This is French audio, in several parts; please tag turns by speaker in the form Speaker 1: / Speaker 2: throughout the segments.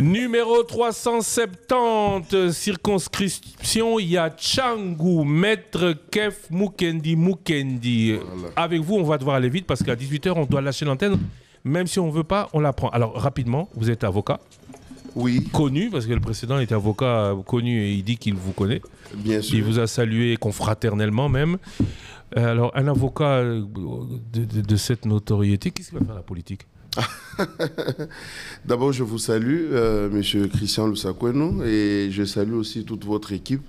Speaker 1: Numéro 370, circonscription, il y a Maître Kef Mukendi Mukendi. Avec vous, on va devoir aller vite parce qu'à 18h, on doit lâcher l'antenne. Même si on ne veut pas, on la prend. Alors, rapidement, vous êtes avocat. Oui. Connu, parce que le précédent était avocat connu et il dit qu'il vous connaît. Bien sûr. Il vous a salué confraternellement même. Euh, alors, un avocat de, de cette notoriété, qu'est-ce qu'il va faire la politique
Speaker 2: D'abord, je vous salue, euh, Monsieur Christian Lusakweno, et je salue aussi toute votre équipe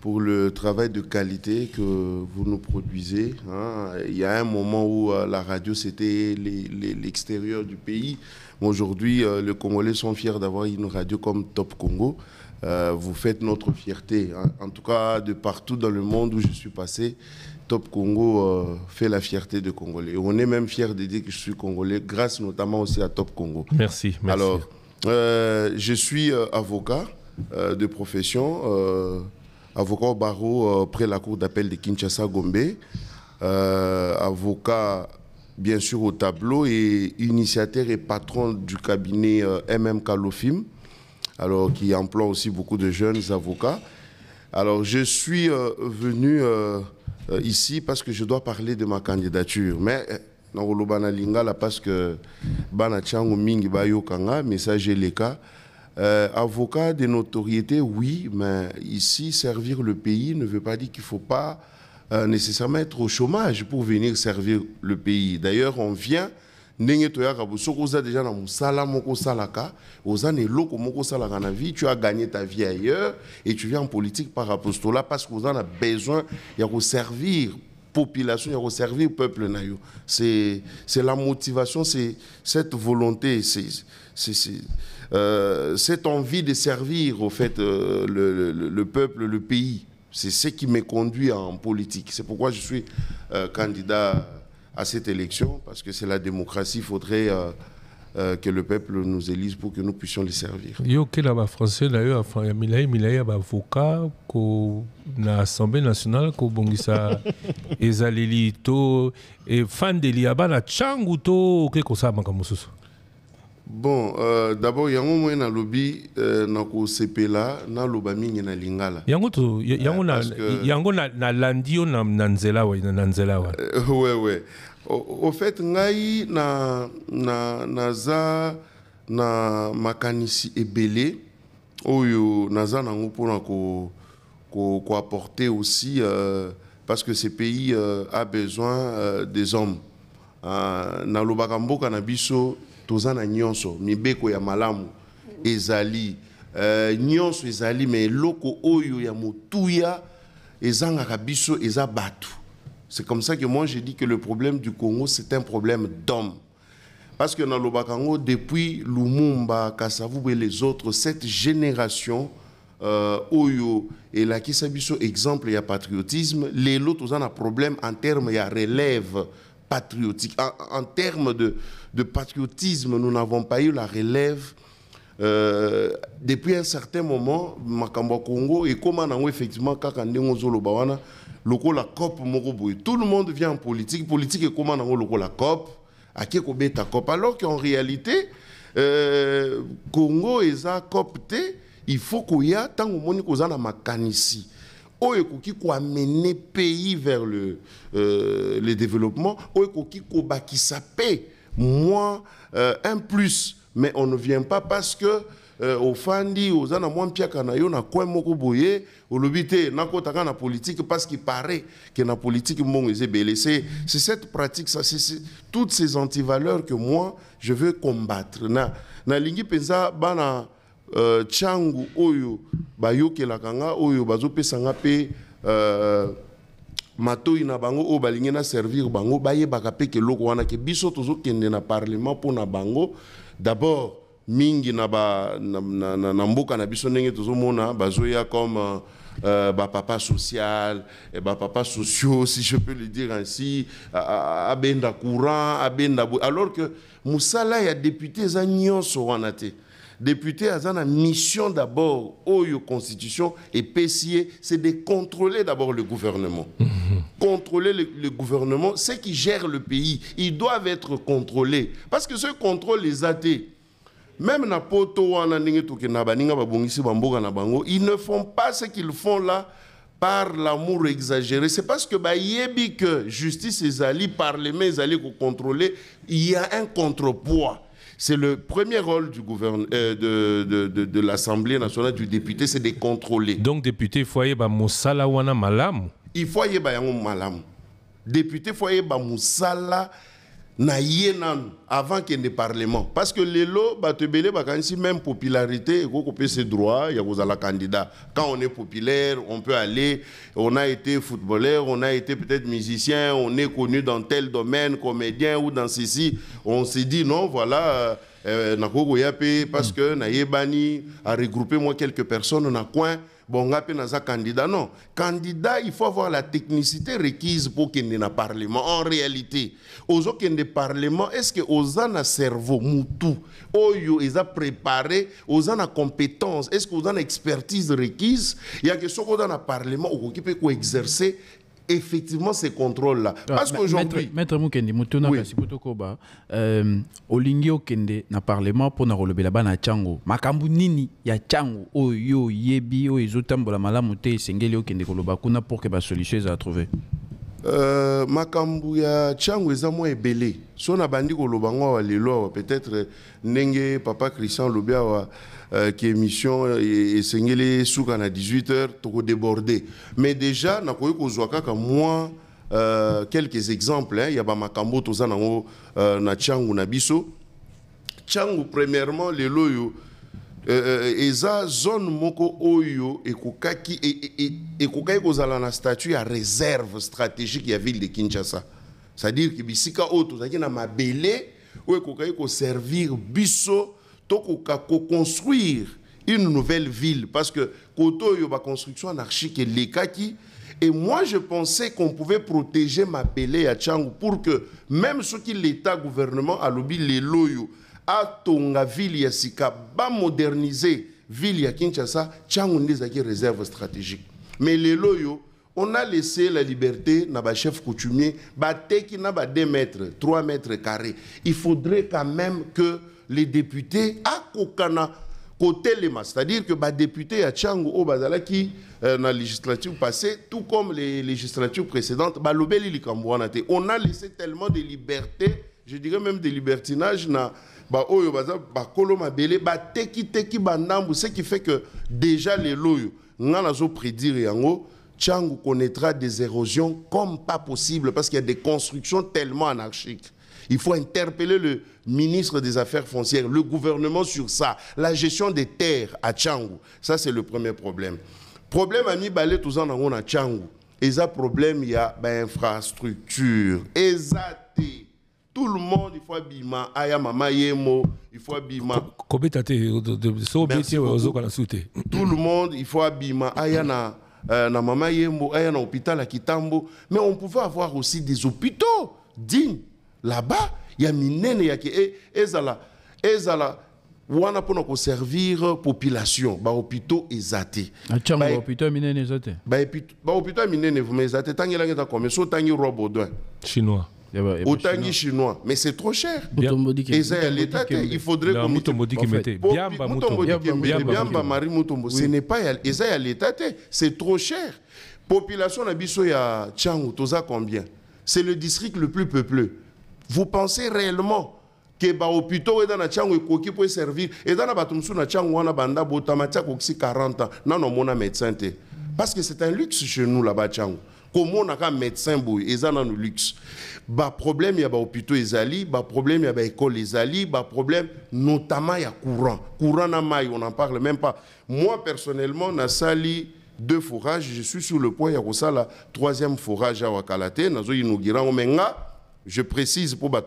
Speaker 2: pour le travail de qualité que vous nous produisez. Hein. Il y a un moment où euh, la radio, c'était l'extérieur du pays. Aujourd'hui, euh, les Congolais sont fiers d'avoir une radio comme Top Congo. Euh, vous faites notre fierté. Hein. En, tout cas, de partout dans le monde où je suis passé, Top Congo euh, fait la fierté de Congolais. On est même fiers de dire que je suis Congolais, grâce notamment aussi à Top Congo. Merci. Alors, euh, je suis avocat de profession, avocat au barreau près la cour d'appel de Kinshasa-Gombe, avocat bien sûr au tableau et initiateur et patron du cabinet MMK Lofim alors qui emploie aussi beaucoup de jeunes avocats. Alors je suis euh, venu euh, euh, ici parce que je dois parler de ma candidature, mais eh, nakolobana là, parce que bana ming mingi kanga message leka avocat de notoriété, oui, mais ici, servir le pays ne veut pas dire qu'il ne faut pas nécessairement être au chômage pour venir servir le pays. D'ailleurs, on vient tu as gagné ta vie ailleurs et tu viens en politique par apostolat parce qu'oza a besoin ya servir population ya servir peuple na C'est c'est la motivation c'est cette volonté c'est euh, cette envie de servir au fait euh, le, peuple le pays c'est ce qui me conduit en politique c'est pourquoi je suis euh, candidat à cette élection, parce que c'est la démocratie, il faudrait euh, euh, que le peuple nous élise pour que nous puissions les servir.
Speaker 1: y a là français là yo Milay il ba avocat ko na Assemblée nationale ko bongisa ezaleli et e fan de liaba na changu to ke ça un makamususu
Speaker 2: bon euh, d'abord yango moye nalobi euh, na kosepela naloba dans na lingala
Speaker 1: yango to eh, yango na, que... yango na yo na, na
Speaker 2: nzela wa na nzela wa euh, ouais ouais au, au fait ngai na na na za na makanisi ebele oyo naza nango mpona ko ko ko apporter aussi euh, parce que ce pays euh, a besoin euh, des hommes euh, nalobaka mboka na biso toza na nyonso mibeko ya malamu ezali euh, nyonso ezali mais loko oyo ya motuya ezangaka biso eza bato c'est comme ça que moi j'ai dit que le problème du Congo c'est un problème d'homme parce que dans le Bakango depuis Lumumba Kassavou et les autres cette génération euh, oyo la Kisabiso, exemple y a patriotisme les autres ont un problème en termes de relève patriotique. En, en termes de, de, patriotisme, nous n'avons pas eu la relève. Euh, depuis un certain moment, Makamba Congo, et comment on effectivement Kakandé Zolo Bawana, la COP Tout le monde vient en politique. Politique et comment on la COP, à Kekobeta COP. Alors qu'en réalité, euh, Congo et COP T, il faut qu'il y ait tant au monde qu'on a ici oyekoki koamene pays vers le, euh, le développement oyo ekoki kobakisa mpe mwa euh, un plus mais on ne vient pas parce que au euh, Fandi, aux na mwa mpiaka na quoi na coin moko boye olobi te nakotaka na politique parce qu'il paraît que na politique mbongo eza ebele c'est cette pratique ça c'est toutes ces antivaleurs que moi je veux combattre na na lingi pensa, bana uh, tiangu oyo bayokelaka nga oyo bazopesa nga mpe uh, matoi na bango oyo balingi na servir bango bayebaka mpe keloko wana ke biso tozokende na parlement mpo na bango d'abord mingi na, ba, na, na, na, na mboka na biso ndenge tozomona bazoya comme uh, Euh, bah, papa social, et eh, bah, papa sociaux, si je peux le dire ainsi, abenda courant, abenda... Alors que Moussala, il y a député, ça n'y a député a mission d'abord au constitution et PCI, c'est de contrôler d'abord le gouvernement. Mhm. Contrôler le, gouvernement, c'est qui gèrent le pays, ils doivent être contrôlés parce que ceux qui contrôlent les athées même na ils ne font pas ce qu'ils font là par l'amour exagéré. C'est parce que bah, que justice est allée par les contrôler, il y a un contrepoids. C'est le premier rôle euh, de, l'Assemblée nationale, du député, c'est de contrôler. Donc, député, il faut y bah, Moussala Wana Malam. Il faut bah, y Malam. Député, il faut y bah, Moussala na avant que avant des parlement parce que les lots même bakanisi même popularité le droit ya la candidat quand on est populaire on peut aller on a été footballeur on a été peut-être musicien on est connu dans tel domaine comédien ou dans ceci on s'est dit non voilà euh, euh a parce que nayebani a regroupé moi quelques personnes na coin bon, on candidat. Non, candidat, il faut avoir la technicité requise pour qu'il y ait parlement. En réalité, aux gens qui parlement, est-ce que aux un cerveau, moutou, oyo, ils a préparé, aux gens compétence, est-ce qu'ils ont expertise requise Il y a que ce qu'on a parlement, qui peut exercer effectivement ces contrôles-là. Ah, Parce qu'aujourd'hui...
Speaker 3: Maître Mukendi, Mutuna Kasibuto Koba, euh, Olingi Okende, na parlement pour na relever là-bas na Tchango. Makambu nini ya Tchango, oyo yebi, oyo ezotambola malamu te, sengeli Okende Koloba, kuna pour que ba solution à trouver
Speaker 2: euh, makambo ya ntiango eza mwa ebele so nabandi koloba ngo awa lelo awa peut-être ndenge papa christian alobi awa euh, ke émission euh, esengeli 18 na 18 heures débordé. mais déjà nakoki kozwa kaka mwa euh, quelques exemples hein, y bamakambo toza nango euh, na ntiango na biso premièrement les eza euh, euh, zone moko oyo ekokaki e, e, e, ekokaki kozala na statut ya réserve stratégique ya ville de kinshasa c'est-à-dire que bisika oyo tozalaki na mabele oyo ekokaki koservir biso tokoka construire une nouvelle ville parce que koto construction construction anarchique elekaki Et moi, je pensais qu'on pouvait protéger mabele à tchango pour que, même ceux qui l'État, gouvernement, a lobby les loyaux, tonga ville ya sika moderniser ville ya kinshasa ntiango pas ezalaki réserve stratégique mais les loyaux, on a laissé la liberté na chef coutumier bateki na ba 2 mètres 3 mètres carrés il faudrait quand même que les députés les masses. c'est-à-dire que les ya à oyo dans la euh, na législature passée tout comme les législatures précédentes on a laissé tellement de liberté je dirais même de libertinage na ce qui fait que déjà les loyo nga nazo prédire yango Tchangou connaîtra des érosions comme pas possible parce qu'il y a des constructions tellement anarchiques. Il faut interpeller le ministre des Affaires foncières, le gouvernement sur ça. La gestion des terres à Tchangou, ça c'est le premier problème. Problème à Mibale, en Tchangou. Et ça, problème, il y a ben, infrastructure. Et ça, tout le monde il faut bima aya mama yemo il faut bima Souté. tout le monde il faut bima aya na euh, na mama yemo aya na hôpital à Kitambo mais on pouvait avoir aussi des hôpitaux dignes là-bas il y a minene ya ke ezala ezala wana mpona servir population bahôpitaux eza ba
Speaker 3: Hôpitaux minene eza te
Speaker 2: bahôpitaux ya minene eza te ntangi elangi eza kome so otangi roi baudouin chinois Autant chinois, mais c'est trop cher.
Speaker 3: Et ça, l'État, il faudrait que... Mutombo dit qu'il mettait.
Speaker 2: Biamba Mutombo. Biamba Marie Mutombo. Ce n'est pas. Et ça, l'État, c'est trop cher. Population Nabiso ya Tchangu, Toza combien C'est le district le plus peuplé. Vous pensez réellement que ba hôpitaux et dans la Tchangu et pourrait servir et dans la Batumsu na Tchangu on a banda botamatia koksi 40 ans. Non, non, mona médecin. Parce que c'est un luxe chez nous là-bas, Tchang Comment on a komonaka médecin boye dans le luxe bah, problème y baproblème bah, ya y ezali baproblème école baécole ezali problème notamment y a courant courant na mai on en parle même pas moi personnellement na sali deux forages je suis sur le point ça la troisième forage à Wakalate. nazo nazoinaugira yango me je précise mpo bah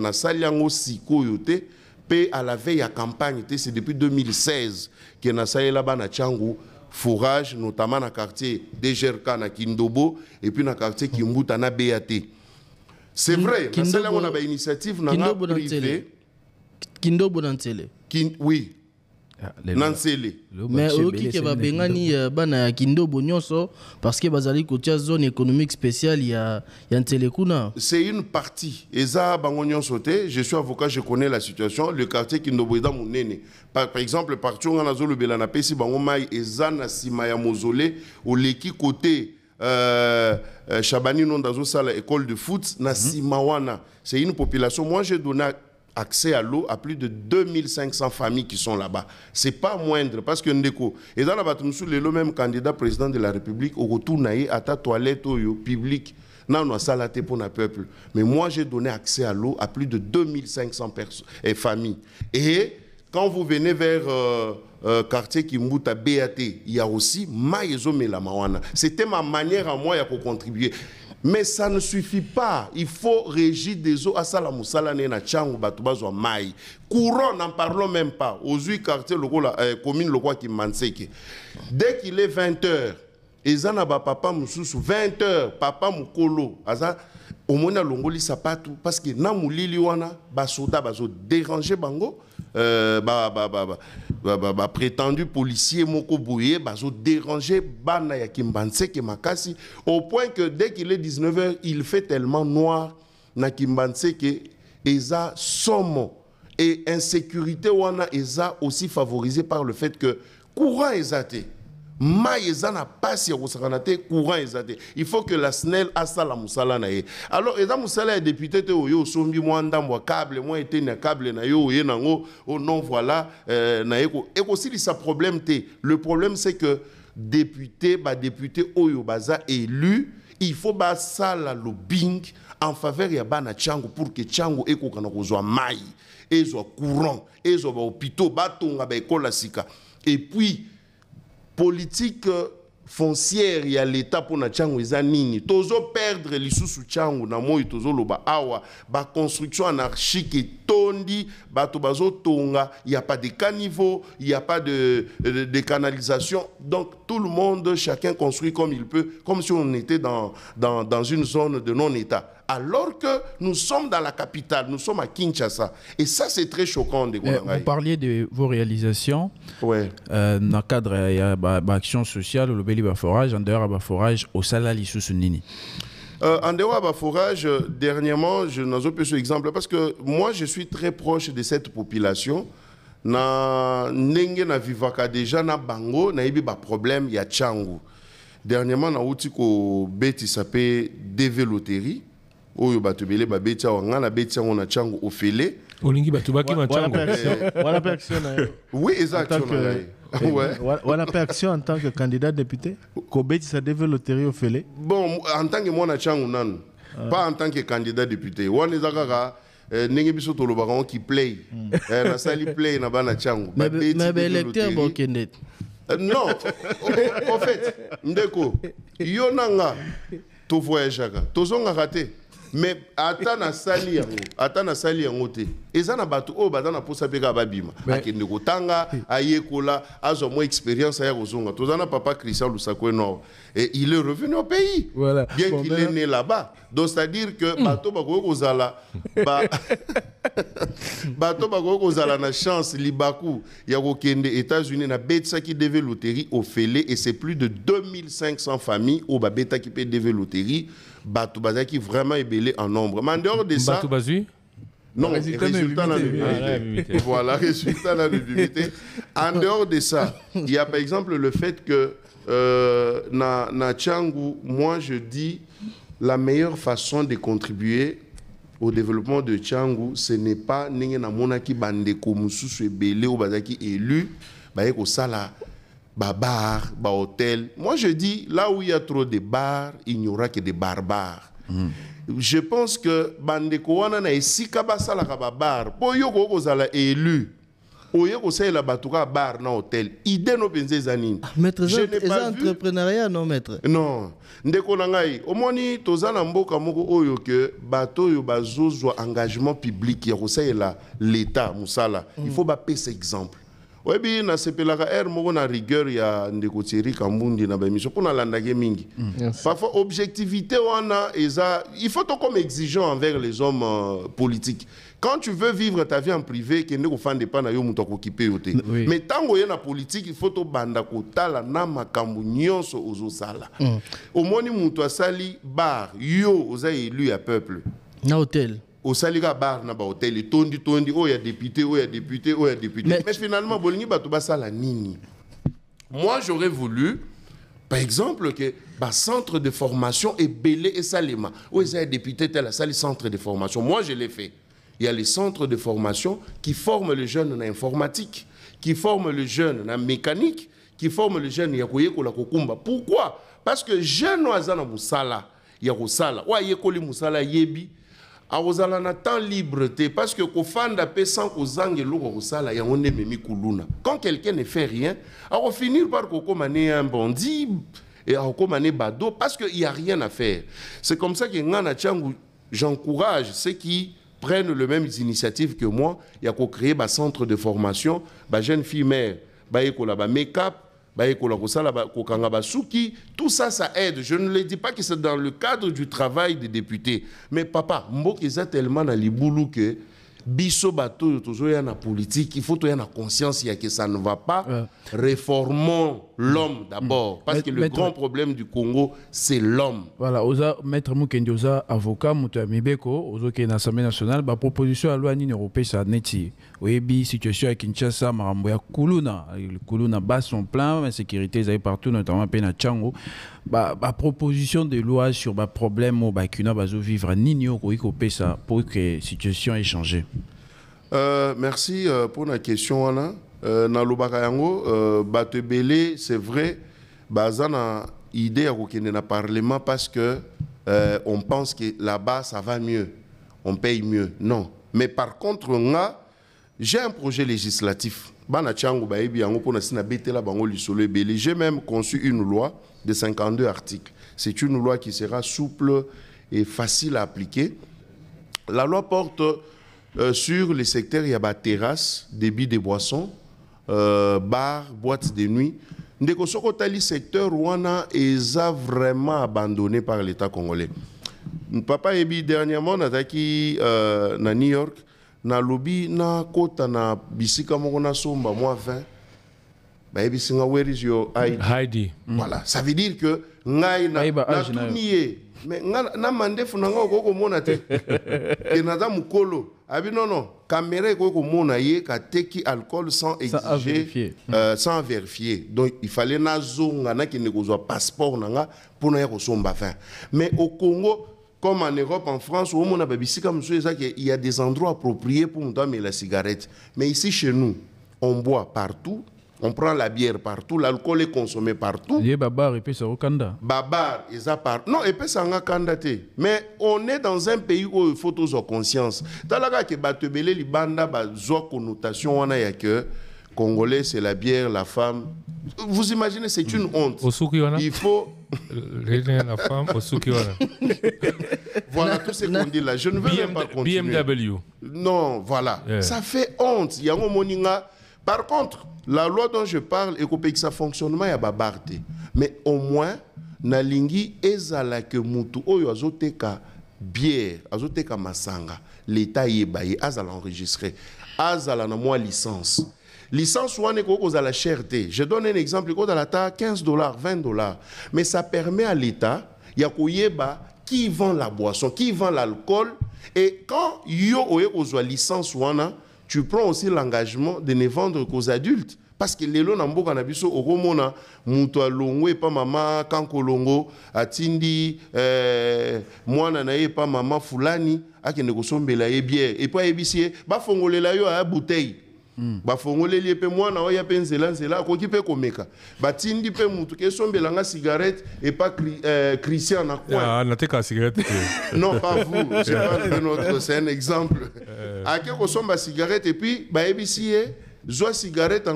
Speaker 2: na sali yango sikoyo te mpe à la veille à campagne c'est depuis 2016 que ke nasalela bana tiangu fourrage, notamment dans le quartier quartier na Kindobo, et puis dans le quartier Kimbuta, na C'est vrai, c'est là on a une initiative Kindobo dans Oui, qui qui me oyokike babengani
Speaker 3: bana ya kindobo nyonso que bazali kotia zone économique spéciale ya, ya nsele kuna
Speaker 2: c'est une partie eza bango nyonso je suis avocat je connais la situation le quartier kindobo eza monene par, par exemple parti oyo nga nazolobela napesi bango mai eza na nsima ya mozole oleki kote Euh, euh, Chabani non dans la école de foot na mm Simawana c'est une population moi j'ai donné accès à l'eau à plus de 2500 familles qui sont là-bas. Ce n'est pas moindre, parce que Ndeko, et dans la Batumsou, le même candidat président de la République, au retour, à ta toilette au oh, public, non, non, ça pour le peuple. Mais moi, j'ai donné accès à l'eau à plus de 2500 et eh, familles. Et quand vous venez vers quartier euh, euh, qui quartier Kimbuta BAT, il y a aussi la Melamawana. C'était ma manière à moi de contribuer. Mais ça ne suffit pas. Il faut régir des eaux à ah, Salamoussala, Nena, ou Batoubazo, Maï. Courant, n'en parlons même pas. Aux huit quartiers, le la euh, commune, le roi qui manseke. Dès qu'il est 20h, Ezana ba papa moussous, 20h, papa moukolo, aza, omona longoli tout parce que na mouli wana, ba a bazo déranger bango, euh, ba, ba, ba, prétendu policier moko boye bazo déranger bana ya makasi au point que dès qu'il est 19h il fait tellement noir na kimbanseke somo et insécurité wana a aussi favorisé par le fait que courant été mais ça na pas ya te courant eza il faut que la snel asala sala na nae. alors eza musala ya député te oyo somi moi ndambo ya câble mwa été câble na yo oye nango o oh non voilà euh, na ye sa problème te le problème c'est que député député oyo baza élu il faut la lobbying en faveur ya na tchango pour que eko ekoka na kozwa mai a courant ezwa bahôpitaux batonga baekole la sika et puis politique euh, foncière il y a l'État pour mpona ezanini tozo perdre les sous ntiango na moi tozoloba awa construction anarchique tonga bato bazotonga a pas de caniveau a pas de, de, de canalisation donc tout le monde chacun construit comme il peut comme si on était dans, dans, dans une zone de non-État alors que nous sommes dans la capitale, nous sommes à Kinshasa. Et ça, c'est très choquant. Eh, vous
Speaker 3: parliez de vos réalisations. Ouais. Euh, dans le cadre, de l'action bah, bah, sociale, le Beli forage, en dehors de Baforage, au Salali susunini.
Speaker 2: Euh, en dehors de forage, euh, dernièrement, je n'ai pas ce exemple parce que moi, je suis très proche de cette population. Na nenge na vivaka déjà na bango na ibi ba problème ya changu. Dernièrement na outi ko proche de DV loterie oyo bato ebele babeti awa ngai nabeti yango na ntiango ofele
Speaker 1: olingi bato bakima
Speaker 2: ntiangowi action na
Speaker 3: mpe action en tant que candidat député kobetisa deve loterie ofele
Speaker 2: bon en tant que mwana nanu ah. pas en tant que candidat député wana eza kaka eh, ndenge biso tolobaka ngo kiplay hmm. eh, nasali play na bana ntiango babeti bokende eh, non en fait ndeko yo tovoyageaka tozongaka te mais ata nasali yango ata nasali yango et ça na bato oyo baza na mposa mpe kaka babima akende kotanga ayekola azwa mwa expérience aya kozonga toza na papa christian lusakwe nord et il est revenu au pays voilà. bien qu'il est né là-bas donc c'est à dire que hmm. bato bakoki zala ba bato bakoki Zala na chance libaku ya kokende états-unis nabetisaki dv loterie ofele et c'est plus de 2500 familles oyo babetaki mpe dv loterie bato bazalaki vraiment ebele en nombre mais en dehors de ça non résultat, résultat la ah, voilà résultat la bibimité en dehors de ça il y a par exemple le fait que euh, na na changu moi je dis la meilleure façon de contribuer au développement de Tchangou, ce n'est pas ndenge namonaki bandeko mosusu ebele ou bazalaki élu bayei bar, babar hôtel. moi je dis là où il y a trop de bars il n'y aura que des barbares hmm. je pense que bandeko wana na esika bar, pour mpo yo sala élu oye kosalela la batuka bar na hôtel ide no mpenza eza nini ah, eza entrepreneuriat non maître non ndeko na ngai omoni tozana mboka moko oyo ke bato yo bazozo engagement publique ya là l'état mosala mm. il faut bapesa exemple oyebi nasepelaka aire moko na rigueur ya ndeko tieri kambundi na baémission mpo nalandaki mingi mm. yes. parfois objectivité wana eza il faut tokoma exigeant envers les hommes euh, politiques quand tu veux vivre ta vie en privé, que ne kofande pas na yo mutu akokipé yo te. Mais tango ye la politique, il faut to banda kotala na makambo nyonso Au moins, mm. Omoni mutu asali bar, yo oza élu à peuple. Na hôtel. osali ka bar na hôtel. Et tondi tondi, y ya député y ya député y ya député mais, mais finalement bolingi bato la nini moi j'aurais voulu par exemple que centre de formation ebele esalema oyo eza ya député tel asali centre de formation moi je l'ai fait il y a les centres de formation qui forment les jeunes en informatique, qui forment les jeunes en mécanique, qui forment les jeunes en kokumba. Pourquoi Parce que jeune jeunes musala, ya kosala, wa yekoli musala yebi, akozala na temps libre parce que kofanda pe sans kozanga eloko kosala ya kuluna quand quelqu'un ne fait rien finir par kokóma un bandit et eh, akokóma bado parce que y a rien à faire c'est comme ça que j'encourage ceux qui prennent les mêmes initiatives que moi. Il y a qu'on crée un bah, centre de formation, bah jeune fille mère, bah écola bah make-up, bah Tout ça, ça aide. Je ne le dis pas que c'est dans le cadre du travail des députés. Mais papa, a tellement dans liboulou que biso bateau, toujours y a la politique. Il faut y a la conscience y a que ça ne va pas. Réformons l'homme d'abord. Parce que le grand problème du Congo, c'est l'homme.
Speaker 3: Voilà, Maître Moukendioza, avocat, Mouta Mibeko, Ozo qui est l'Assemblée nationale, ma proposition à loi à Européenne, ça neti. Oui, situation à Kinshasa, Maramboya, Kuluna. Kuluna bat son plein, la sécurité est partout, notamment à Pena Tchango. Ma proposition de loi sur ma problème au Bakuna, Bazo vivre, à Européenne, ça, pour que la situation ait changé.
Speaker 2: Euh, merci euh, pour la question, Alain dans euh, euh, le c'est vrai Bazan bah, a idée dans le parlement parce que euh, on pense que là-bas ça va mieux on paye mieux non mais par contre j'ai un projet législatif j'ai même conçu une loi de 52 articles c'est une loi qui sera souple et facile à appliquer la loi porte sur les secteurs il y terrasses débit des boissons euh, bar, bars, boîtes de nuit. Ndeko Sokotali, secteur Rwanda, est vraiment abandonné par l'État congolais. Papa dernièrement, on a euh, na New York, na lobby, na kota, na bisika, na somba, moi 20. where is your ID? Voilà, ça veut dire que, ngai, na, na, na, et na, ah non, non non Quand on a ye kateki alcool sans exige euh, sans vérifier donc il fallait nazonga nakende passeport pour pour mpona ya un mais au congo comme en europe en france il y a des endroits appropriés pour donner la cigarette mais ici chez nous on boit partout on prend la bière partout, l'alcool est consommé partout.
Speaker 3: a babar et puis ça
Speaker 2: au Babar, part. Non, et puis ça Kanda Mais on est dans un pays où il faut tous conscience. Dans la gare que Batebele, Libanda, Zo connotation, on a Congolais, c'est la bière, la femme. Vous imaginez, c'est une mm. honte. Il faut.
Speaker 1: la femme,
Speaker 2: voilà tout ce qu'on dit là. Je ne veux même pas continuer. BMW. Non, voilà. Ça fait honte. Yango Moninga. Par contre, la loi dont je parle que ça fonctionnement ya babarté. Mais au moins nalingi que mutu oyo azoteka bière, azoteka masanga, l'état yebaye azala enregistré, azala na moi licence. Licence ou à la cherté. Je donne un exemple, dans la 15 dollars, 20 dollars. Mais ça permet à l'État, kuyeba qui vend la boisson, qui vend l'alcool. Et quand yo oye une licence wana, tu prends aussi l'engagement de ne vendre qu'aux adultes parce que lelo na mboka na au Romona, ils pas maman mama Longo, atindi eh, mwana na ye epa mama fulani ne kosombela ye pas epo ayebisi ye la yo la bouteille Mm. bafongoleli pe mwana oya pe nzela nzela akoki pe komeka batindi pe mutu nga cigarette et pas euh, christian na
Speaker 1: coinateka ah, cigarette non pas vous je parle de notre c'est un
Speaker 2: exemple euh. ake somba cigarette epuis bayebisi ye zwa cigarette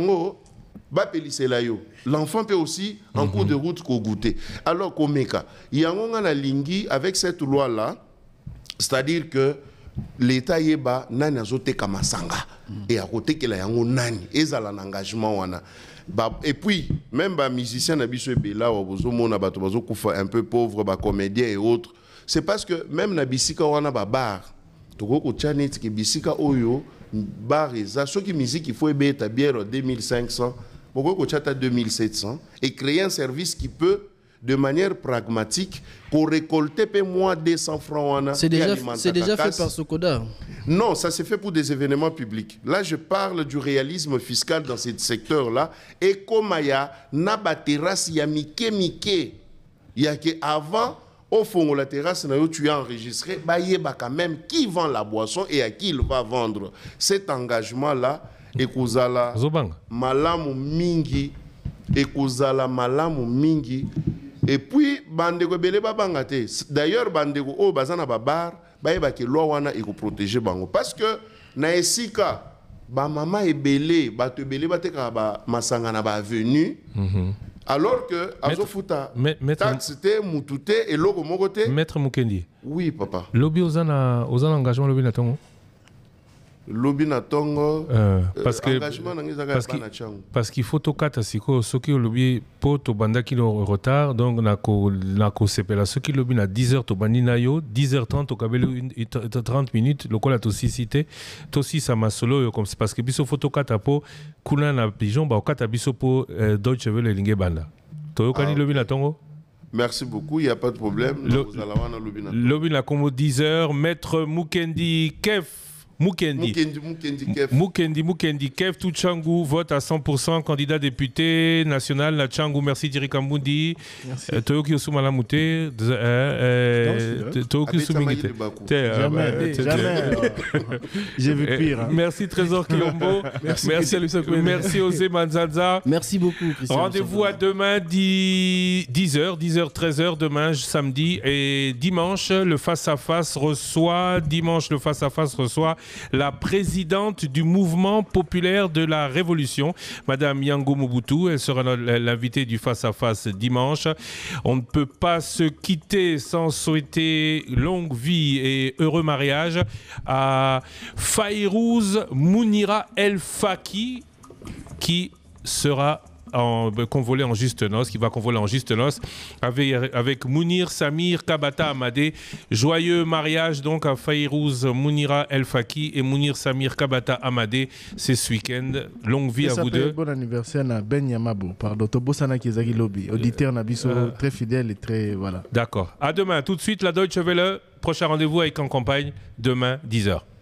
Speaker 2: ba pelisela yo l'enfant peut aussi en mhm. cours de route goûter alors komeka yango nga na lingi avec cette loi là c'est à dire que leta yeba nani azoteka masanga mm. akote kila yango nani ezala na engagement wana ba, et puis même musicien na biso ebele awa mona bato bazokufa un peu pauvre comédien et autres c'est parce que même na bisika wana babar tokoki kotia neti ke bisika oyo bar eza soki miziki ta ebeta en 2500 bokoki kotia à 2700 et créer un service qui peut de manière pragmatique pour récolter peu moins de 100 francs en C'est déjà, c'est déjà fait par Sokoda. Non, ça s'est fait pour des événements publics. Là, je parle du réalisme fiscal dans ce secteur-là. Et Komaya, Nabateras, Yamike, Mike. Il y a que avant, au fond, la terrasse, tu as enregistré, bah, quand même qui vend la boisson et à qui il va vendre. Cet engagement-là, et Kozala, Malamu Mingi, et Kozala, Malamu Mingi, et puis bandeko ebele babanga te d'ailleurs bandeko oyo baza na babar bayebaki loi wana protéger bango parce que na esika bamama ba te ka ba masanga na venu. mm -hmm. alors que azofuta taxe te mutu et eloko moko te maître Mukendi. oui papa
Speaker 1: lobi oza na engagement lobi na
Speaker 2: lobi na tongo euh, euh, parce que
Speaker 1: parce qu'il faut tokata sikoyo soki olobi mpo tobandaki le retard donc ce soki lobi na 10 h to na yo 10 h 30 tokabeli 30 minutes lokola tosisi te ma solo comme comme parce que biso fotokata po mpo kuna na pigeon bakokata biso mpo euh, deutsche banda to ebanda toyokani ah, lobi na tongo
Speaker 2: Merci beaucoup, il n'y a pas de problème. Lobi na Kombo
Speaker 1: 10h, Maître Mukendi Kef. Mukendi. Mukendi, Mukendi, Mukendi tout Tuchangu vote à 100%, candidat député national Nachangu. Merci Thierry Kamboudi. Merci. Euh, Toyoki euh, euh, Toyoki ah J'ai vu pire. Hein. Merci Trésor Kiyombo. merci, merci, merci Manzanza. Merci beaucoup. Rendez-vous à demain 10h, 10h, 13h demain samedi et dimanche le face à face reçoit dimanche le face à face reçoit la présidente du mouvement populaire de la Révolution, Madame Yango Mobutu. Elle sera l'invitée du face-à-face dimanche. On ne peut pas se quitter sans souhaiter longue vie et heureux mariage à Fayrouz Mounira El Faki qui sera convolé en juste noces, qui va convoler en juste noces, avec, Mounir Samir Kabata Amadé. Joyeux mariage donc à Fayrouz Mounira El Faki et Mounir Samir Kabata Amadé. C'est ce week-end. Longue vie à vous deux.
Speaker 3: Bon anniversaire à Ben Yamabo, pardon. Tobosana Kizaki Lobby, euh, auditeur Nabiso, euh, très fidèle et très. Voilà.
Speaker 1: D'accord. À demain. Tout de suite, la Deutsche Welle. Prochain rendez-vous avec En Campagne, demain, 10h.